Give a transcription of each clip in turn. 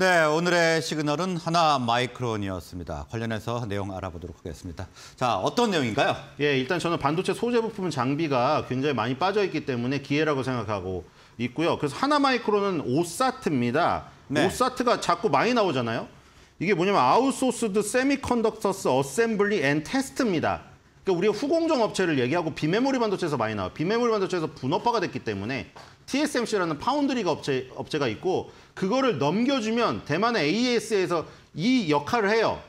네, 오늘의 시그널은 하나 마이크론이었습니다. 관련해서 내용 알아보도록 하겠습니다. 자, 어떤 내용인가요? 예, 일단 저는 반도체 소재 부품 장비가 굉장히 많이 빠져 있기 때문에 기회라고 생각하고 있고요. 그래서 하나 마이크론은 오사트입니다. 네. 오사트가 자꾸 많이 나오잖아요. 이게 뭐냐면 아웃소스드 세미컨덕터스 어셈블리 앤 테스트입니다. 그러니까 우리가 후공정 업체를 얘기하고 비메모리 반도체에서 많이 나와. 비메모리 반도체에서 분업화가 됐기 때문에 TSMC라는 파운드리가 업체, 업체가 있고 그거를 넘겨주면 대만의 AS에서 e 이 역할을 해요.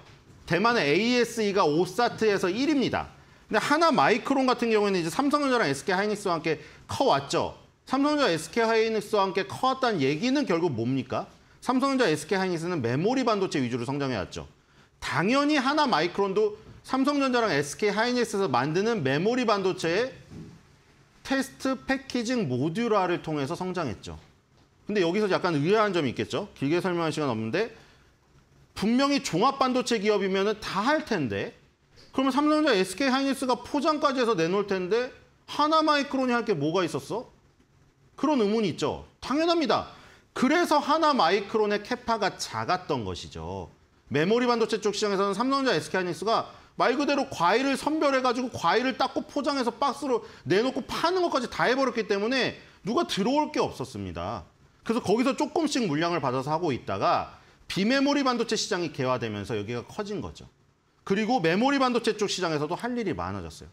대만의 ASE가 오사트에서 1입니다. 근데 하나 마이크론 같은 경우에는 이제 삼성전자랑 SK 하이닉스와 함께 커왔죠. 삼성전자 SK 하이닉스와 함께 커왔다는 얘기는 결국 뭡니까? 삼성전자 SK 하이닉스는 메모리 반도체 위주로 성장해왔죠. 당연히 하나 마이크론도 삼성전자랑 SK하이닉스에서 만드는 메모리 반도체의 테스트 패키징 모듈화를 통해서 성장했죠. 근데 여기서 약간 의아한 점이 있겠죠. 길게 설명할 시간 없는데 분명히 종합 반도체 기업이면 다 할 텐데 그러면 삼성전자 SK하이닉스가 포장까지 해서 내놓을 텐데 하나마이크론이 할 게 뭐가 있었어? 그런 의문이 있죠. 당연합니다. 그래서 하나마이크론의 캐파가 작았던 것이죠. 메모리 반도체 쪽 시장에서는 삼성전자 SK하이닉스가 말 그대로 과일을 선별해가지고 과일을 닦고 포장해서 박스로 내놓고 파는 것까지 다 해버렸기 때문에 누가 들어올 게 없었습니다. 그래서 거기서 조금씩 물량을 받아서 하고 있다가 비메모리 반도체 시장이 개화되면서 여기가 커진 거죠. 그리고 메모리 반도체 쪽 시장에서도 할 일이 많아졌어요.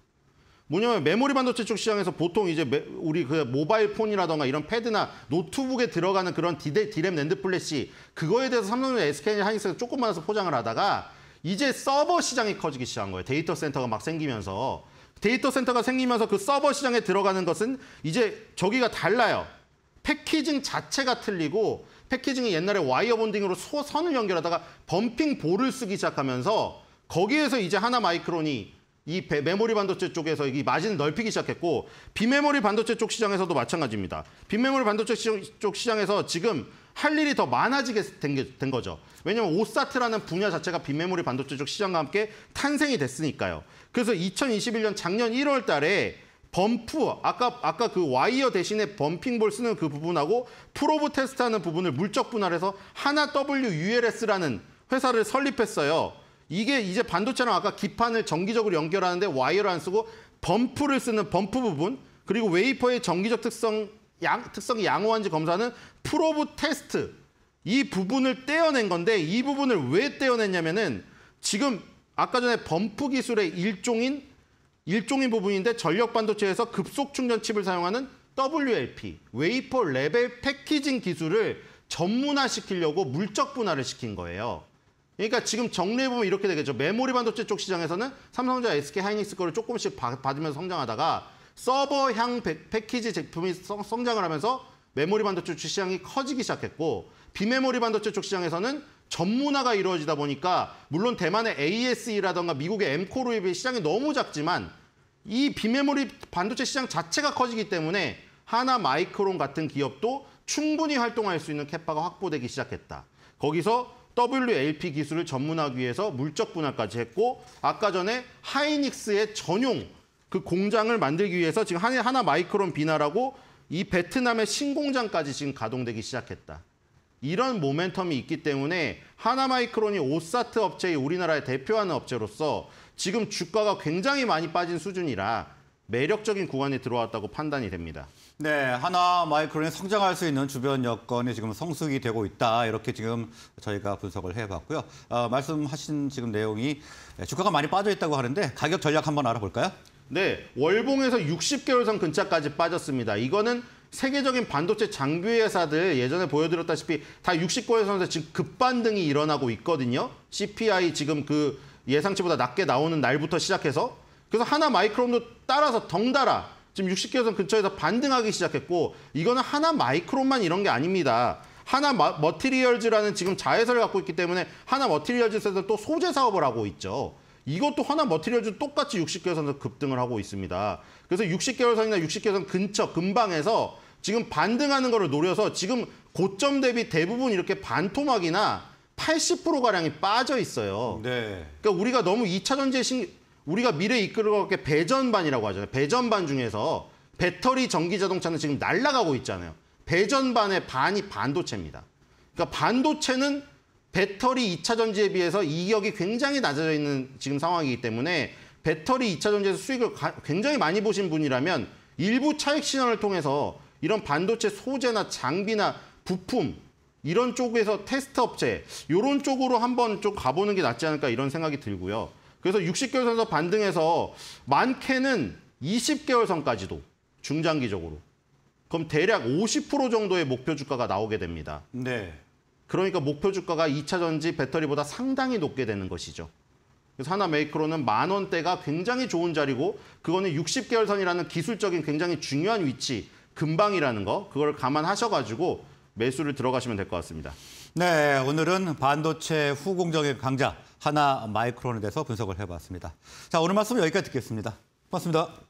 뭐냐면 메모리 반도체 쪽 시장에서 보통 이제 우리 그 모바일 폰이라던가 이런 패드나 노트북에 들어가는 그런 디램 랜드 플래시 그거에 대해서 삼성전자 SK나 하이닉스가 조금만 해서 포장을 하다가 이제 서버 시장이 커지기 시작한 거예요. 데이터 센터가 막 생기면서 데이터 센터가 생기면서 그 서버 시장에 들어가는 것은 이제 저기가 달라요. 패키징 자체가 틀리고 패키징이 옛날에 와이어 본딩으로 소, 선을 연결하다가 범핑 볼을 쓰기 시작하면서 거기에서 이제 하나 마이크론이 이 메모리 반도체 쪽에서 이 마진을 넓히기 시작했고 비메모리 반도체 쪽 시장에서도 마찬가지입니다. 비메모리 반도체 시, 쪽 시장에서 지금 할 일이 더 많아지게 된, 거죠. 왜냐하면 오사트라는 분야 자체가 빈메모리 반도체 쪽 시장과 함께 탄생이 됐으니까요. 그래서 2021년 작년 1월 달에 범프, 아까, 아까 그 와이어 대신에 범핑볼 쓰는 그 부분하고 프로브 테스트하는 부분을 물적 분할해서 하나 WULS라는 회사를 설립했어요. 이게 이제 반도체랑 아까 기판을 정기적으로 연결하는데 와이어를 안 쓰고 범프를 쓰는 범프 부분, 그리고 웨이퍼의 정기적 특성 양, 특성이 양호한지 검사는 프로브 테스트 이 부분을 떼어낸 건데 이 부분을 왜 떼어냈냐면은 지금 아까 전에 범프 기술의 일종인 일종인 부분인데 전력 반도체에서 급속 충전 칩을 사용하는 WLP 웨이퍼 레벨 패키징 기술을 전문화시키려고 물적 분할을 시킨 거예요. 그러니까 지금 정리해보면 이렇게 되겠죠. 메모리 반도체 쪽 시장에서는 삼성전자 SK 하이닉스 거를 조금씩 받으면서 성장하다가 서버향 패키지 제품이 성장을 하면서 메모리 반도체 쪽 시장이 커지기 시작했고 비메모리 반도체 쪽 시장에서는 전문화가 이루어지다 보니까 물론 대만의 ASE라던가 미국의 엠코르에 비해 시장이 너무 작지만 이 비메모리 반도체 시장 자체가 커지기 때문에 하나 마이크론 같은 기업도 충분히 활동할 수 있는 캐파가 확보되기 시작했다. 거기서 WLP 기술을 전문화하기 위해서 물적 분할까지 했고 아까 전에 하이닉스의 전용 그 공장을 만들기 위해서 지금 하나 마이크론 비나라고 이 베트남의 신공장까지 지금 가동되기 시작했다. 이런 모멘텀이 있기 때문에 하나마이크론이 오사트 업체의 우리나라의 대표하는 업체로서 지금 주가가 굉장히 많이 빠진 수준이라 매력적인 구간에 들어왔다고 판단이 됩니다. 네, 하나 마이크론이 성장할 수 있는 주변 여건이 지금 성숙이 되고 있다. 이렇게 지금 저희가 분석을 해봤고요. 어, 말씀하신 지금 내용이 주가가 많이 빠져 있다고 하는데 가격 전략 한번 알아볼까요? 네, 월봉에서 60개월선 근처까지 빠졌습니다. 이거는 세계적인 반도체 장비 회사들 예전에 보여드렸다시피 다 60개월선에서 지금 급반등이 일어나고 있거든요. CPI 지금 그 예상치보다 낮게 나오는 날부터 시작해서 그래서 하나 마이크론도 따라서 덩달아 지금 60개선 월 근처에서 반등하기 시작했고 이거는 하나 마이크론만 이런 게 아닙니다. 하나 마, 머티리얼즈라는 지금 자회사를 갖고 있기 때문에 하나 머티리얼즈에서 또 소재 사업을 하고 있죠. 이것도 하나 머티리얼즈 똑같이 60개월선에서 급등을 하고 있습니다. 그래서 60개월선이나 60개월선 근처, 근방에서 지금 반등하는 거를 노려서 지금 고점 대비 대부분 이렇게 반토막이나 80%가량이 빠져 있어요. 네. 그러니까 우리가 너무 2차 전지의 신, 우리가 미래 이끌어갈게 배전반이라고 하잖아요. 배전반 중에서 배터리 전기 자동차는 지금 날라가고 있잖아요. 배전반의 반이 반도체입니다. 그러니까 반도체는 배터리 2차 전지에 비해서 이격이 굉장히 낮아져 있는 지금 상황이기 때문에 배터리 2차 전지에서 수익을 가, 굉장히 많이 보신 분이라면 일부 차익 신원을 통해서 이런 반도체 소재나 장비나 부품 이런 쪽에서 테스트 업체 이런 쪽으로 한번 좀 가보는 게 낫지 않을까 이런 생각이 들고요. 그래서 60개월 선에서 반등해서 많게는 20개월 선까지도 중장기적으로 그럼 대략 50% 정도의 목표 주가가 나오게 됩니다. 네. 그러니까 목표 주가가 2차 전지 배터리보다 상당히 높게 되는 것이죠. 그래서 하나 메이크로는 만 원대가 굉장히 좋은 자리고 그거는 60개월 선이라는 기술적인 굉장히 중요한 위치, 금방이라는 거 그걸 감안하셔가지고 매수를 들어가시면 될 것 같습니다. 네, 오늘은 반도체 후공정의 강자 하나 마이크론에 대해서 분석을 해봤습니다. 자, 오늘 말씀 여기까지 듣겠습니다. 고맙습니다.